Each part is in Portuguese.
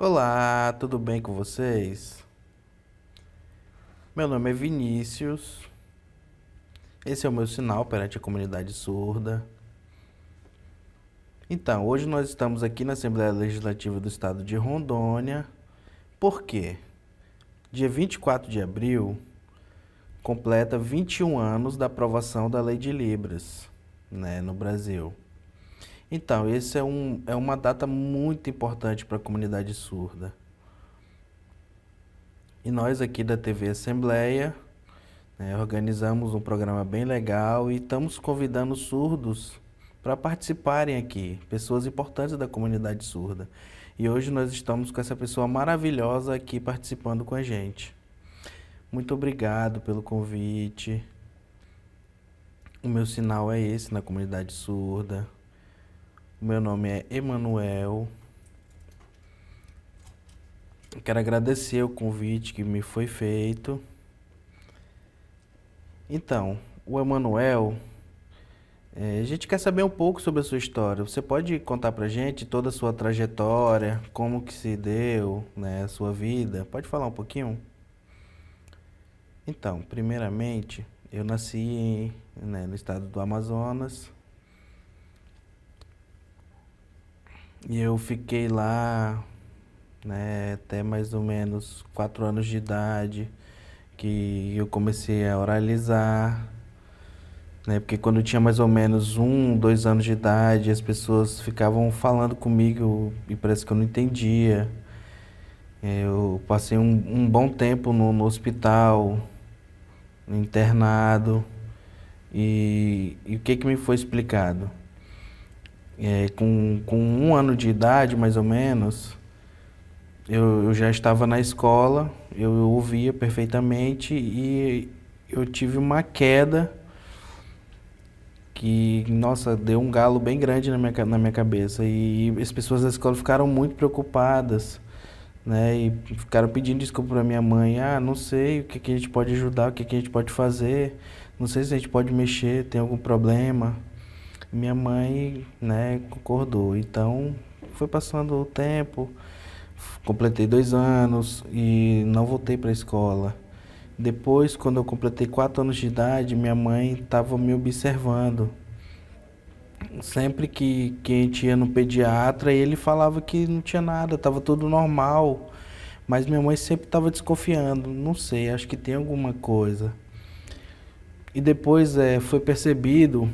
Olá, tudo bem com vocês? Meu nome é Vinícius. Esse é o meu sinal perante a comunidade surda. Então, hoje nós estamos aqui na Assembleia Legislativa do Estado de Rondônia. Por quê? Dia 24 de abril completa 21 anos da aprovação da Lei de Libras, né, no Brasil. Então, esse é, um, é uma data muito importante para a comunidade surda. E nós aqui da TV Assembleia né, organizamos um programa bem legal e estamos convidando surdos para participarem aqui, pessoas importantes da comunidade surda. E hoje nós estamos com essa pessoa maravilhosa aqui participando com a gente. Muito obrigado pelo convite. O meu sinal é esse na comunidade surda. Meu nome é Emanuel. Quero agradecer o convite que me foi feito. Então, o Emanuel, é, a gente quer saber um pouco sobre a sua história. Você pode contar pra gente toda a sua trajetória, como que se deu, né, a sua vida? Pode falar um pouquinho? Então, primeiramente, eu nasci né, no estado do Amazonas, E eu fiquei lá né, até mais ou menos quatro anos de idade, que eu comecei a oralizar. Né, porque quando eu tinha mais ou menos um, dois anos de idade, as pessoas ficavam falando comigo e parece que eu não entendia. Eu passei um, um bom tempo no, no hospital, internado, e, e o que, que me foi explicado? É, com, com um ano de idade, mais ou menos, eu, eu já estava na escola, eu, eu ouvia perfeitamente e eu tive uma queda que, nossa, deu um galo bem grande na minha, na minha cabeça. E as pessoas da escola ficaram muito preocupadas, né? E ficaram pedindo desculpa para minha mãe. Ah, não sei o que, que a gente pode ajudar, o que, que a gente pode fazer. Não sei se a gente pode mexer, tem algum problema minha mãe, né, concordou. Então, foi passando o tempo, completei dois anos e não voltei para a escola. Depois, quando eu completei quatro anos de idade, minha mãe estava me observando. Sempre que, que a gente ia no pediatra, ele falava que não tinha nada, estava tudo normal. Mas minha mãe sempre estava desconfiando, não sei, acho que tem alguma coisa. E depois é, foi percebido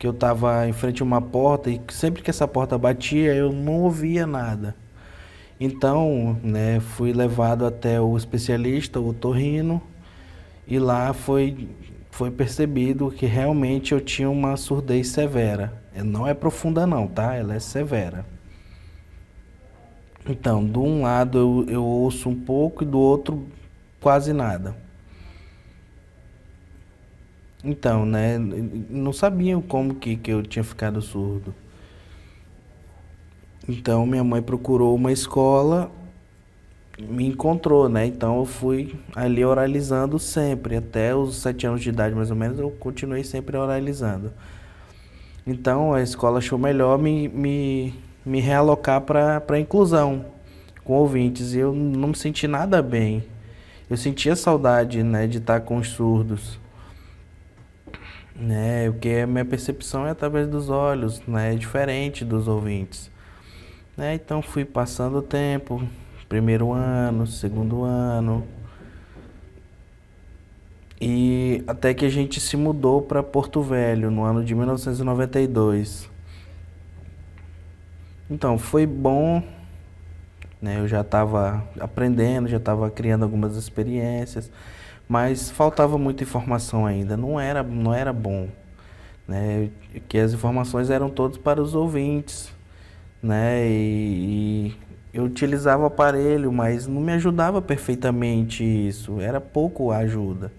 que eu estava em frente a uma porta e sempre que essa porta batia eu não ouvia nada. Então, né, fui levado até o especialista, o torrino, e lá foi, foi percebido que realmente eu tinha uma surdez severa. É, não é profunda não, tá? Ela é severa. Então, de um lado eu, eu ouço um pouco e do outro quase nada. Então, né? Não sabiam como que, que eu tinha ficado surdo. Então, minha mãe procurou uma escola, me encontrou, né? Então, eu fui ali oralizando sempre. Até os sete anos de idade, mais ou menos, eu continuei sempre oralizando. Então, a escola achou melhor me, me, me realocar para a inclusão com ouvintes. E eu não me senti nada bem. Eu sentia saudade, né? De estar com os surdos né? O que é a minha percepção é através dos olhos, né? É diferente dos ouvintes. Né? Então fui passando o tempo, primeiro ano, segundo ano. E até que a gente se mudou para Porto Velho no ano de 1992. Então, foi bom, né? Eu já estava aprendendo, já estava criando algumas experiências mas faltava muita informação ainda, não era, não era bom, né? Que as informações eram todas para os ouvintes, né? E, e eu utilizava o aparelho, mas não me ajudava perfeitamente isso, era pouco a ajuda,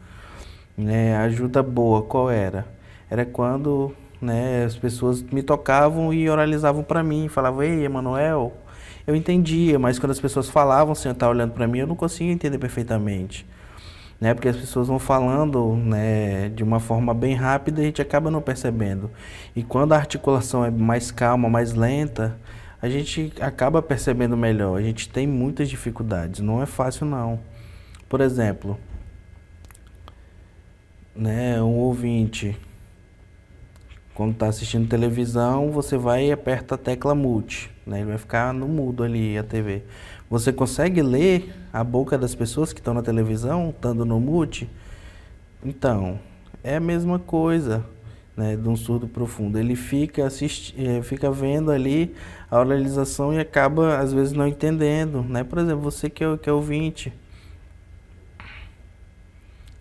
né? A ajuda boa qual era? Era quando né, as pessoas me tocavam e oralizavam para mim, falavam, ei, Emanuel, eu entendia, mas quando as pessoas falavam sem assim, estar olhando para mim, eu não conseguia entender perfeitamente né? Porque as pessoas vão falando, né, de uma forma bem rápida e a gente acaba não percebendo. E quando a articulação é mais calma, mais lenta, a gente acaba percebendo melhor. A gente tem muitas dificuldades, não é fácil não. Por exemplo, né, um ouvinte quando está assistindo televisão, você vai e aperta a tecla mute, né? Ele vai ficar no mudo ali a TV. Você consegue ler a boca das pessoas que estão na televisão, estando no mute? Então, é a mesma coisa, né, de um surdo profundo. Ele fica eh, fica vendo ali a oralização e acaba às vezes não entendendo, né? Por exemplo, você que é, que é ouvinte,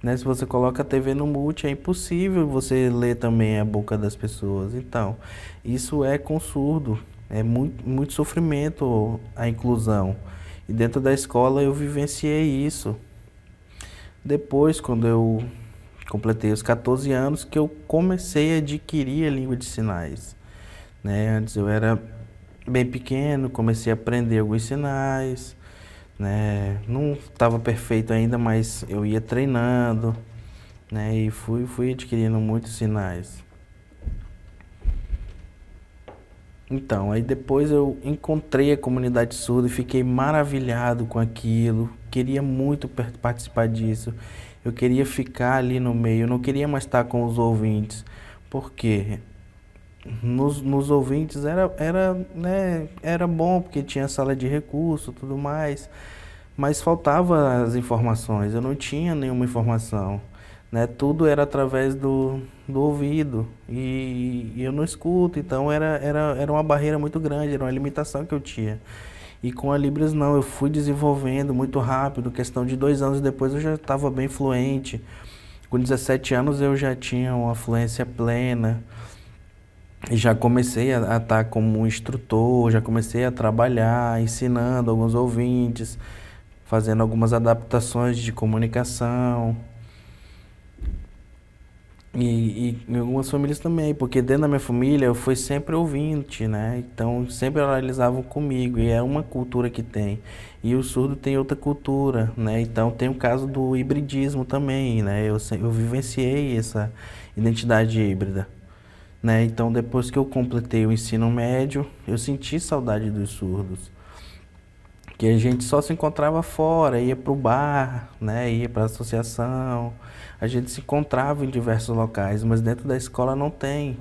né? Se você coloca a TV no mute, é impossível você ler também a boca das pessoas. Então, isso é consurdo surdo. É muito, muito sofrimento a inclusão. E dentro da escola eu vivenciei isso. Depois, quando eu completei os 14 anos, que eu comecei a adquirir a língua de sinais. Né? Antes eu era bem pequeno, comecei a aprender alguns sinais né? Não estava perfeito ainda, mas eu ia treinando, né? E fui, fui adquirindo muitos sinais. Então, aí depois eu encontrei a comunidade surda e fiquei maravilhado com aquilo. Queria muito participar disso. Eu queria ficar ali no meio, não queria mais estar com os ouvintes. Por quê? nos, nos ouvintes era, era, né, era bom, porque tinha sala de recurso tudo mais, mas faltava as informações, eu não tinha nenhuma informação. Né? Tudo era através do, do ouvido e, e eu não escuto, então era, era, era uma barreira muito grande, era uma limitação que eu tinha. E com a Libras não, eu fui desenvolvendo muito rápido, questão de dois anos depois eu já estava bem fluente. Com 17 anos eu já tinha uma fluência plena já comecei a, estar tá como instrutor, já comecei a trabalhar, ensinando alguns ouvintes, fazendo algumas adaptações de comunicação. E, e, algumas famílias também, porque dentro da minha família eu fui sempre ouvinte, né? Então sempre analisavam comigo, e é uma cultura que tem. E o surdo tem outra cultura, né? Então tem o caso do hibridismo também, né? Eu, eu vivenciei essa identidade híbrida. Né? Então, depois que eu completei o ensino médio, eu senti saudade dos surdos. Que a gente só se encontrava fora, ia para o bar, né? ia para a associação. A gente se encontrava em diversos locais, mas dentro da escola não tem.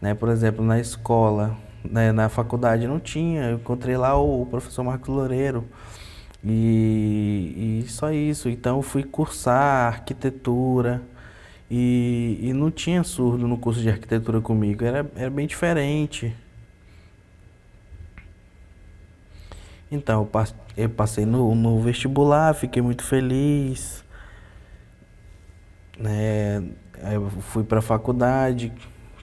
Né? Por exemplo, na escola, né? na faculdade não tinha. Eu encontrei lá o professor Marcos Loureiro. E, e só isso. Então, eu fui cursar arquitetura. E, e não tinha surdo no curso de arquitetura comigo, era, era bem diferente. Então, eu passei no, no vestibular, fiquei muito feliz. É, fui para a faculdade,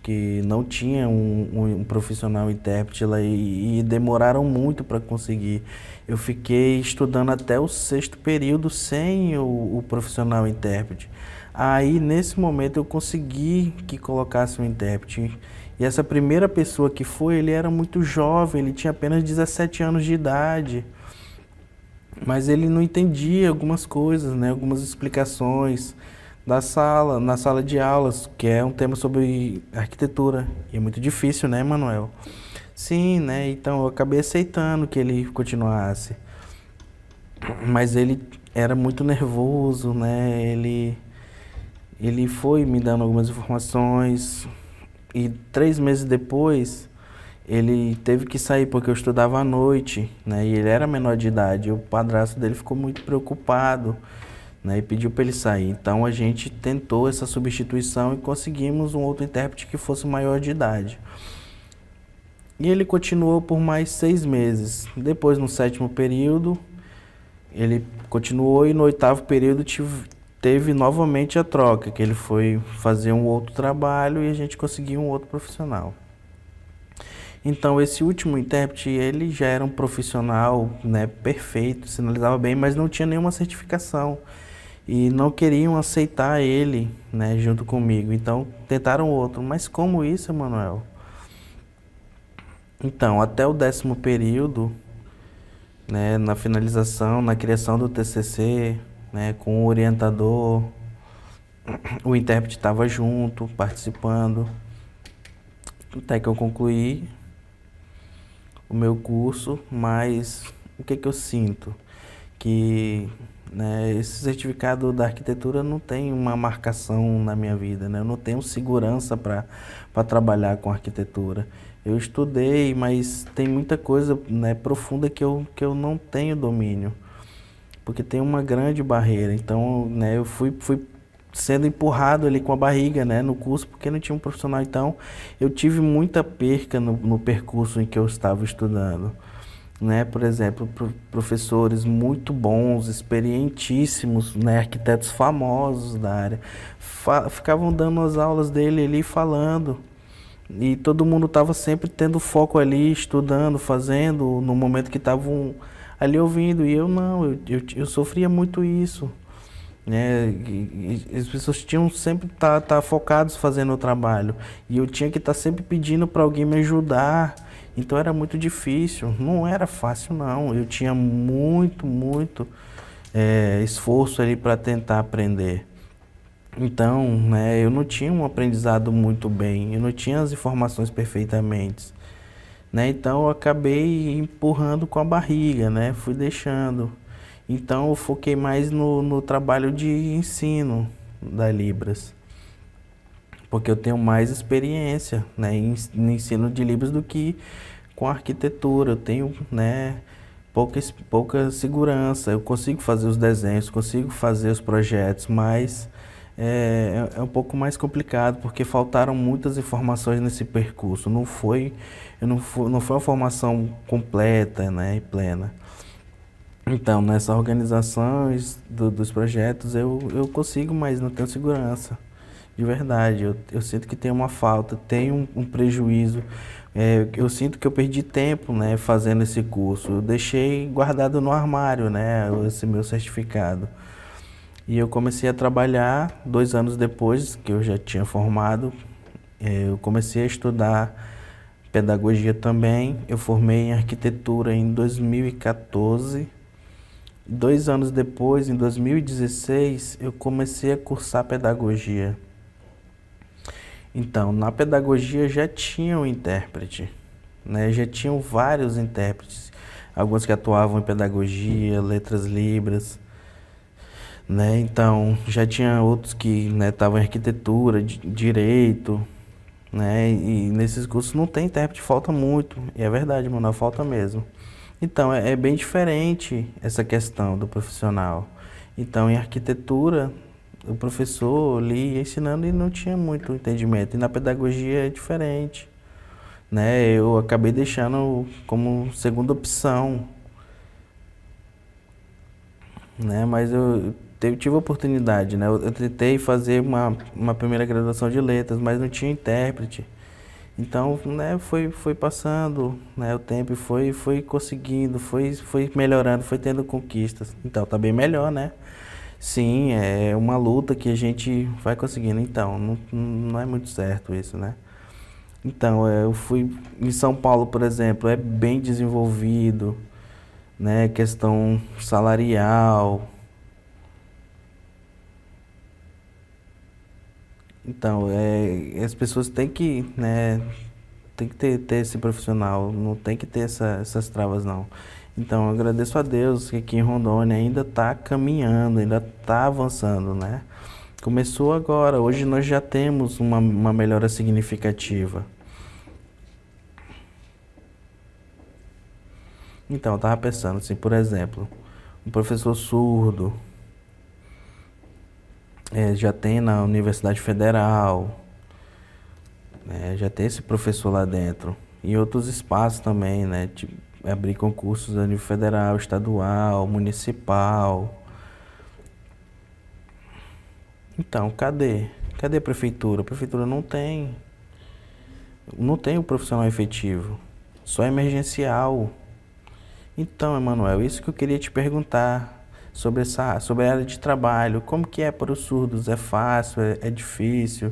que não tinha um, um, um profissional intérprete lá e, e demoraram muito para conseguir. Eu fiquei estudando até o sexto período sem o, o profissional intérprete. Aí nesse momento eu consegui que colocasse um intérprete. E essa primeira pessoa que foi, ele era muito jovem, ele tinha apenas 17 anos de idade. Mas ele não entendia algumas coisas, né? algumas explicações da sala, na sala de aulas, que é um tema sobre arquitetura. E é muito difícil, né, Manuel? Sim, né? Então eu acabei aceitando que ele continuasse. Mas ele era muito nervoso, né? Ele ele foi me dando algumas informações e três meses depois ele teve que sair porque eu estudava à noite, né? E ele era menor de idade. O padrasto dele ficou muito preocupado, né? E pediu para ele sair. Então a gente tentou essa substituição e conseguimos um outro intérprete que fosse maior de idade. E ele continuou por mais seis meses. Depois, no sétimo período, ele continuou e no oitavo período tive, teve novamente a troca, que ele foi fazer um outro trabalho e a gente conseguiu um outro profissional. Então esse último intérprete, ele já era um profissional, né, perfeito, sinalizava bem, mas não tinha nenhuma certificação e não queriam aceitar ele, né, junto comigo. Então tentaram outro, mas como isso, Emanuel? Então, até o décimo período, né, na finalização, na criação do TCC, né, com o orientador. O intérprete estava junto, participando. Até que eu concluí o meu curso, mas o que, que eu sinto? Que né, esse certificado da arquitetura não tem uma marcação na minha vida, né? eu não tenho segurança para trabalhar com arquitetura. Eu estudei, mas tem muita coisa né, profunda que eu, que eu não tenho domínio porque tem uma grande barreira. Então, né, eu fui, fui sendo empurrado ali com a barriga, né, no curso, porque não tinha um profissional. Então, eu tive muita perca no, no percurso em que eu estava estudando. Né, por exemplo, pro, professores muito bons, experientíssimos, né, arquitetos famosos da área, fa ficavam dando as aulas dele ali falando. E todo mundo estava sempre tendo foco ali, estudando, fazendo, no momento que estavam ali ouvindo. E eu não, eu, eu, eu sofria muito isso. Né? E, e, as pessoas tinham sempre tá, tá focados fazendo o trabalho. E eu tinha que estar tá sempre pedindo para alguém me ajudar. Então era muito difícil, não era fácil não. Eu tinha muito, muito é, esforço ali para tentar aprender. Então, né, eu não tinha um aprendizado muito bem, eu não tinha as informações perfeitamente né? Então eu acabei empurrando com a barriga, né? Fui deixando. Então eu foquei mais no, no trabalho de ensino da Libras, porque eu tenho mais experiência, né? Em, no ensino de Libras do que com arquitetura. Eu tenho, né? Pouca, pouca segurança. Eu consigo fazer os desenhos, consigo fazer os projetos, mas é, é, é um pouco mais complicado, porque faltaram muitas informações nesse percurso. Não foi, não foi, não foi uma formação completa né, e plena. Então, nessas organizações do, dos projetos eu, eu consigo, mas não tenho segurança. De verdade, eu, eu sinto que tem uma falta, tem um, um prejuízo. É, eu sinto que eu perdi tempo né, fazendo esse curso. Eu deixei guardado no armário né, esse meu certificado. E eu comecei a trabalhar dois anos depois que eu já tinha formado. É, eu comecei a estudar pedagogia também. Eu formei em arquitetura em 2014. Dois anos depois, em 2016, eu comecei a cursar pedagogia. Então, na pedagogia já tinha um intérprete, né? já tinham vários intérpretes, alguns que atuavam em pedagogia, letras libras, né? Então, já tinha outros que estavam né, em arquitetura, direito, né? E nesses cursos não tem intérprete, falta muito. E é verdade, mano, falta mesmo. Então, é, é bem diferente essa questão do profissional. Então, em arquitetura, o professor ali ensinando e não tinha muito entendimento. E na pedagogia é diferente. Né? Eu acabei deixando como segunda opção. Né? Mas eu tive oportunidade, né? Eu, eu, tentei fazer uma, uma primeira graduação de letras, mas não tinha intérprete. Então, né, foi, foi passando né, o tempo e foi, foi conseguindo, foi, foi melhorando, foi tendo conquistas. Então, tá bem melhor, né? Sim, é uma luta que a gente vai conseguindo. Então, não, não é muito certo isso, né? Então, é, eu fui em São Paulo, por exemplo, é bem desenvolvido, né? Questão salarial, Então, é, as pessoas têm que, né, tem que ter, ter esse profissional, não tem que ter essa, essas travas não. Então, agradeço a Deus que aqui em Rondônia ainda está caminhando, ainda está avançando, né? Começou agora, hoje nós já temos uma, uma melhora significativa. Então, eu estava pensando assim, por exemplo, um professor surdo, é, já tem na Universidade Federal, né, já tem esse professor lá dentro. Em outros espaços também, né? Tipo, abrir concursos a nível federal, estadual, municipal. Então, cadê? Cadê a prefeitura? A prefeitura não tem. Não tem o um profissional efetivo. Só emergencial. Então, Emanuel, isso que eu queria te perguntar sobre essa sobre a área de trabalho, como que é para os surdos, é fácil, é, é difícil,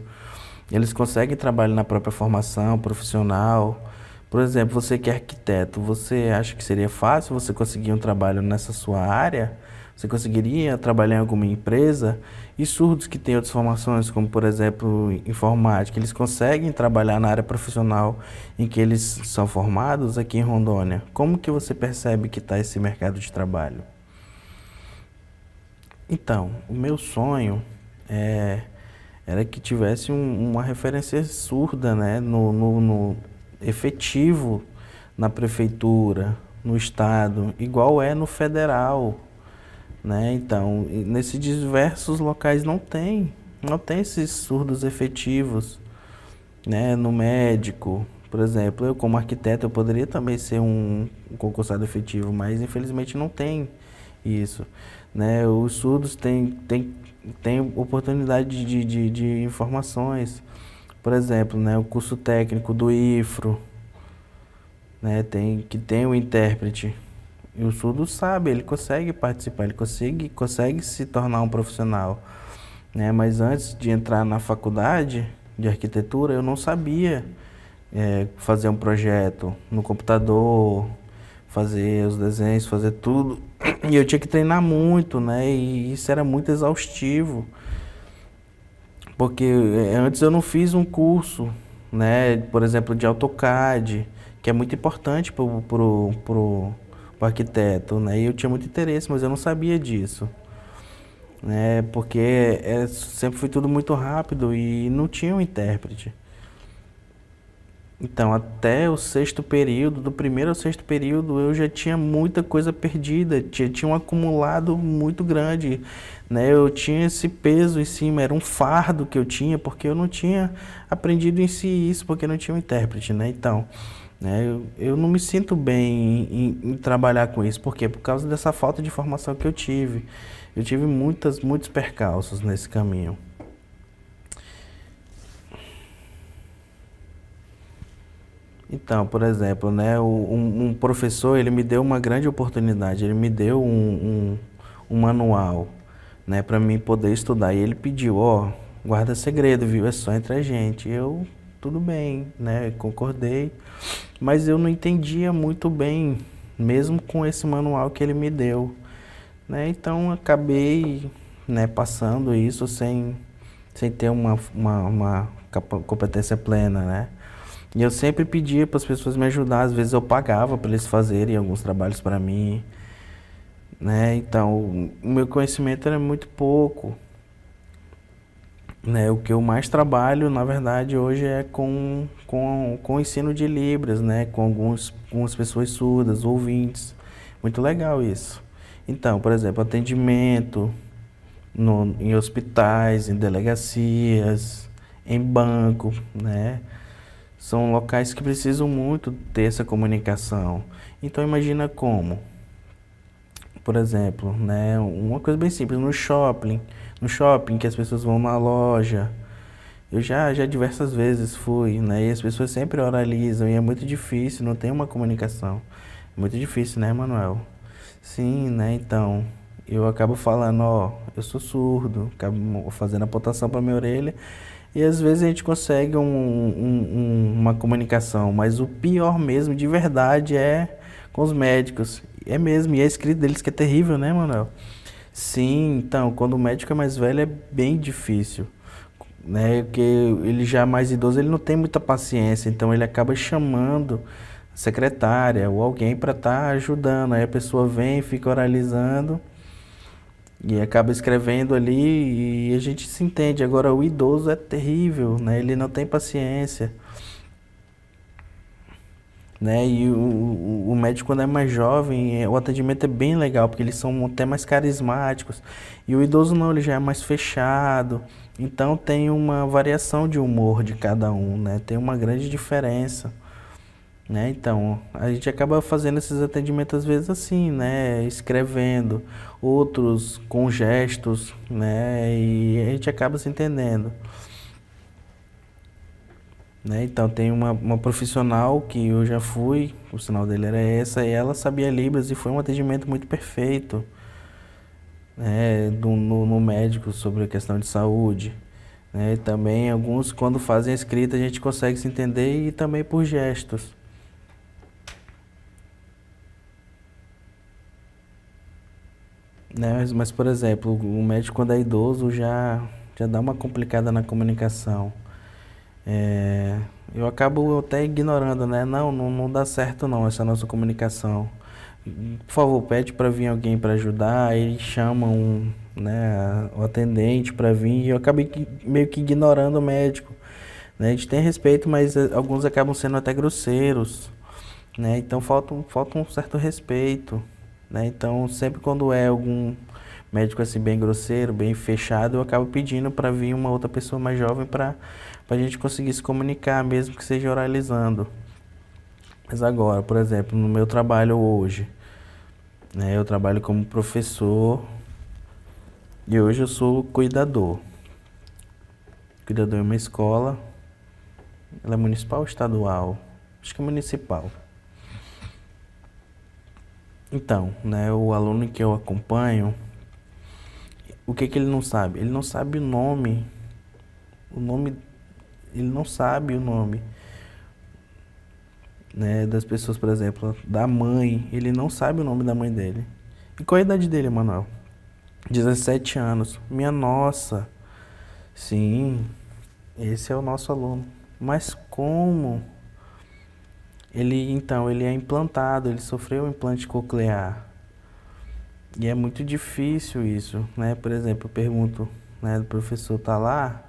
eles conseguem trabalho na própria formação profissional. Por exemplo, você que é arquiteto, você acha que seria fácil você conseguir um trabalho nessa sua área? Você conseguiria trabalhar em alguma empresa? E surdos que têm outras formações, como por exemplo informática, eles conseguem trabalhar na área profissional em que eles são formados aqui em Rondônia? Como que você percebe que está esse mercado de trabalho? Então, o meu sonho é, era que tivesse um, uma referência surda, né, no, no, no, efetivo na prefeitura, no estado, igual é no federal, né? Então, nesses diversos locais não tem, não tem esses surdos efetivos, né, no médico, por exemplo, eu como arquiteto eu poderia também ser um concursado efetivo, mas infelizmente não tem. Isso. Né, os surdos têm, têm, têm oportunidade de, de, de informações. Por exemplo, né, o curso técnico do IFRO, né, tem, que tem o intérprete. E o surdo sabe, ele consegue participar, ele consegue, consegue se tornar um profissional. Né? Mas antes de entrar na faculdade de arquitetura, eu não sabia é, fazer um projeto no computador, fazer os desenhos, fazer tudo e eu tinha que treinar muito, né? E isso era muito exaustivo. Porque é, antes eu não fiz um curso, né? Por exemplo, de AutoCAD, que é muito importante pro, pro, pro, pro arquiteto, né? E eu tinha muito interesse, mas eu não sabia disso. Né? Porque é, é sempre foi tudo muito rápido e não tinha um intérprete. Então, até o sexto período, do primeiro ao sexto período, eu já tinha muita coisa perdida, tinha, tinha um acumulado muito grande, né? Eu tinha esse peso em cima, era um fardo que eu tinha, porque eu não tinha aprendido em si isso, porque não tinha um intérprete, né? Então, né, eu, eu não me sinto bem em, em, em trabalhar com isso, porque por causa dessa falta de formação que eu tive. Eu tive muitas, muitos percalços nesse caminho. Então, por exemplo, né, um, um, professor ele me deu uma grande oportunidade, ele me deu um, um, um manual né, para mim poder estudar. E ele pediu, ó, oh, guarda segredo, viu? É só entre a gente. Eu, tudo bem, né? Concordei. Mas eu não entendia muito bem, mesmo com esse manual que ele me deu. Né? Então acabei né, passando isso sem, sem ter uma, uma, uma competência plena. Né? E eu sempre pedia para as pessoas me ajudar, às vezes eu pagava para eles fazerem alguns trabalhos para mim, né? Então, o meu conhecimento era muito pouco. Né, o que eu mais trabalho, na verdade, hoje é com, com, com o ensino de Libras, né, com, alguns, com as pessoas surdas, ouvintes. Muito legal isso. Então, por exemplo, atendimento no, em hospitais, em delegacias, em banco, né? São locais que precisam muito ter essa comunicação. Então imagina como. Por exemplo, né, uma coisa bem simples, no shopping, no shopping que as pessoas vão na loja. Eu já, já diversas vezes fui, né, e as pessoas sempre oralizam e é muito difícil, não tem uma comunicação. É muito difícil, né, Manuel? Sim, né, então, eu acabo falando, ó, eu sou surdo, acabo fazendo a pontuação para minha orelha e às vezes a gente consegue um, um, uma comunicação, mas o pior mesmo, de verdade, é com os médicos. É mesmo, e a escrita deles que é terrível, né, Manuel? Sim, então, quando o médico é mais velho é bem difícil, né? Porque ele já é mais idoso, ele não tem muita paciência, então ele acaba chamando a secretária ou alguém para estar tá ajudando. Aí a pessoa vem, fica oralizando e acaba escrevendo ali e a gente se entende. Agora, o idoso é terrível, né? Ele não tem paciência. Né? E o, o, médico, quando é mais jovem, é, o atendimento é bem legal, porque eles são até mais carismáticos. E o idoso não, ele já é mais fechado. Então, tem uma variação de humor de cada um, né? Tem uma grande diferença. Né? Então, a gente acaba fazendo esses atendimentos às vezes assim, né? Escrevendo, outros com gestos, né? E a gente acaba se entendendo. Né? Então, tem uma, uma profissional que eu já fui, o sinal dele era essa, e ela sabia Libras e foi um atendimento muito perfeito né? Do, no, no médico sobre a questão de saúde. Né? Também, alguns, quando fazem a escrita, a gente consegue se entender e também por gestos. Né? Mas, mas, por exemplo, o médico quando é idoso já, já dá uma complicada na comunicação. É, eu acabo até ignorando, né? Não, não, não dá certo não essa nossa comunicação. Por favor, pede para vir alguém para ajudar, aí eles chamam um, né, o atendente para vir e eu acabei que, meio que ignorando o médico. Né? A gente tem respeito, mas eh, alguns acabam sendo até grosseiros. Né? Então falta, falta um certo respeito. Né? Então, sempre quando é algum médico assim bem grosseiro, bem fechado, eu acabo pedindo para vir uma outra pessoa mais jovem para a gente conseguir se comunicar, mesmo que seja oralizando. Mas agora, por exemplo, no meu trabalho hoje, né, eu trabalho como professor e hoje eu sou cuidador. Cuidador em uma escola, ela é municipal ou estadual? Acho que é municipal. Então, né, o aluno que eu acompanho, o que que ele não sabe? Ele não sabe o nome, o nome, ele não sabe o nome, né, das pessoas, por exemplo, da mãe, ele não sabe o nome da mãe dele. E qual a idade dele, Manuel? 17 anos. Minha nossa. Sim, esse é o nosso aluno. Mas como? Ele então, ele é implantado, ele sofreu um implante coclear. E é muito difícil isso, né? Por exemplo, eu pergunto, né, O professor tá lá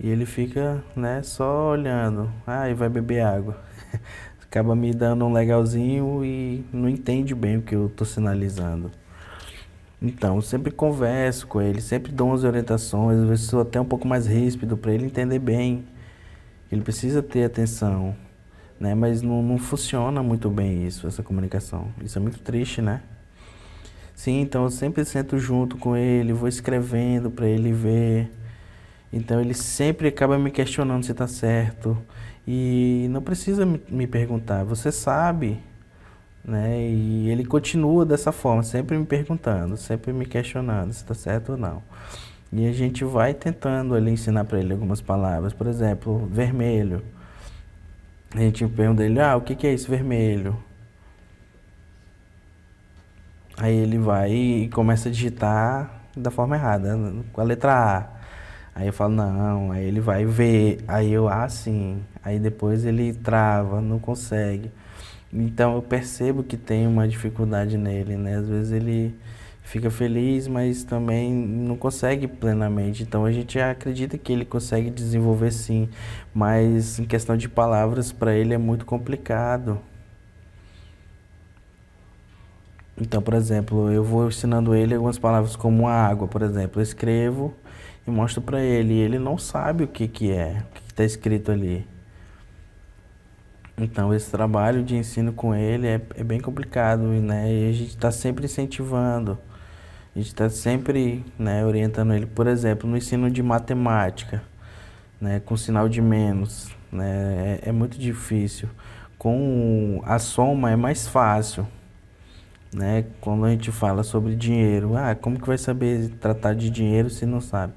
e ele fica, né, só olhando. Ah, e vai beber água. Acaba me dando um legalzinho e não entende bem o que eu tô sinalizando. Então, sempre converso com ele, sempre dou umas orientações, às vezes sou até um pouco mais ríspido para ele entender bem. Ele precisa ter atenção, né? Mas não, não funciona muito bem isso, essa comunicação. Isso é muito triste, né? Sim, então eu sempre sento junto com ele, vou escrevendo para ele ver. Então ele sempre acaba me questionando se está certo e não precisa me perguntar, você sabe, né? E ele continua dessa forma, sempre me perguntando, sempre me questionando se está certo ou não. E a gente vai tentando ali ensinar para ele algumas palavras, por exemplo, vermelho. A gente pergunta ele, ah, o que, que é isso vermelho? Aí ele vai e começa a digitar da forma errada, com a letra A. Aí eu falo, não, aí ele vai ver, aí eu, ah, sim. Aí depois ele trava, não consegue. Então eu percebo que tem uma dificuldade nele, né? Às vezes ele fica feliz, mas também não consegue plenamente. Então a gente acredita que ele consegue desenvolver sim, mas em questão de palavras para ele é muito complicado. Então, por exemplo, eu vou ensinando ele algumas palavras como água, por exemplo, eu escrevo e mostro para ele, ele não sabe o que que é, o que está escrito ali. Então, esse trabalho de ensino com ele é, é bem complicado, né? E a gente está sempre incentivando. A gente está sempre né, orientando ele, por exemplo, no ensino de matemática, né, com sinal de menos. Né, é, é muito difícil. Com a soma é mais fácil. Né? Quando a gente fala sobre dinheiro, ah, como que vai saber tratar de dinheiro se não sabe?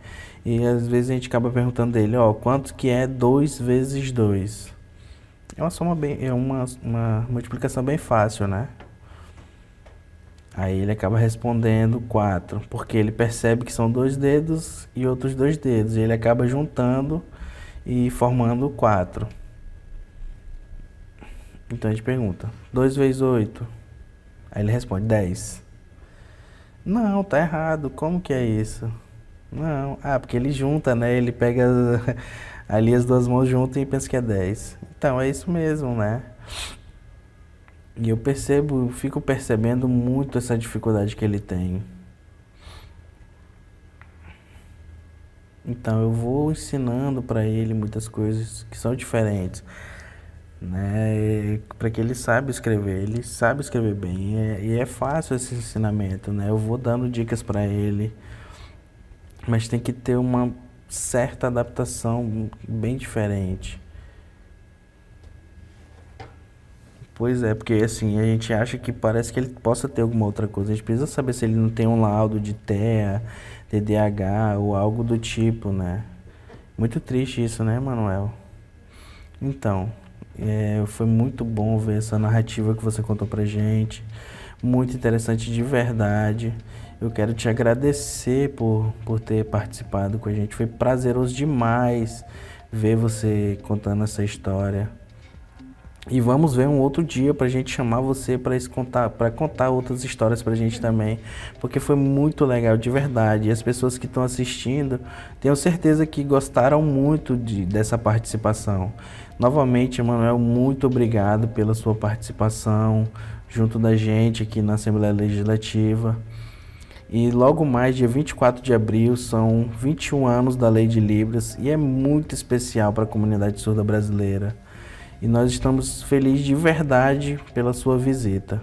E às vezes a gente acaba perguntando ele, ó, oh, quanto que é 2 vezes 2? É uma soma bem, é uma, uma multiplicação bem fácil, né? Aí ele acaba respondendo quatro, porque ele percebe que são dois dedos e outros dois dedos. E ele acaba juntando e formando quatro. Então a gente pergunta: 2 vezes 8? Aí ele responde: 10. Não, tá errado. Como que é isso? Não. Ah, porque ele junta, né? Ele pega ali as duas mãos juntas e pensa que é 10. Então é isso mesmo, né? E eu percebo, eu fico percebendo muito essa dificuldade que ele tem. Então eu vou ensinando para ele muitas coisas que são diferentes, né? Para que ele saiba escrever, ele sabe escrever bem é, e é fácil esse ensinamento, né? Eu vou dando dicas para ele, mas tem que ter uma certa adaptação bem diferente. Pois é, porque assim, a gente acha que parece que ele possa ter alguma outra coisa. A gente precisa saber se ele não tem um laudo de TEA, TDAH ou algo do tipo, né? Muito triste isso, né, Manuel? Então, é, foi muito bom ver essa narrativa que você contou pra gente. Muito interessante de verdade. Eu quero te agradecer por, por ter participado com a gente. Foi prazeroso demais ver você contando essa história. E vamos ver um outro dia para a gente chamar você para contar, para contar outras histórias para a gente também, porque foi muito legal de verdade. E as pessoas que estão assistindo, tenho certeza que gostaram muito de, dessa participação. Novamente, Emanuel, muito obrigado pela sua participação junto da gente aqui na Assembleia Legislativa. E logo mais, dia 24 de abril, são 21 anos da Lei de Libras e é muito especial para a comunidade surda brasileira e nós estamos felizes de verdade pela sua visita.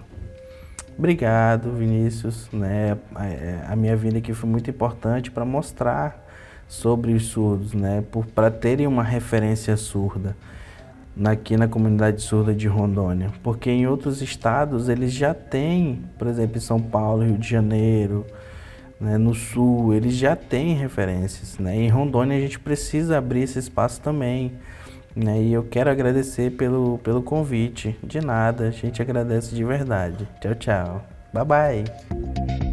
Obrigado, Vinícius. Né? A é, minha vinda aqui foi muito importante para mostrar sobre os surdos, né? para terem uma referência surda aqui na comunidade surda de Rondônia. Porque em outros estados eles já têm, por exemplo, em São Paulo, Rio de Janeiro, né? no Sul, eles já têm referências. Né? Em Rondônia a gente precisa abrir esse espaço também né? E eu quero agradecer pelo, pelo convite. De nada, a gente agradece de verdade. Tchau, tchau. Bye bye.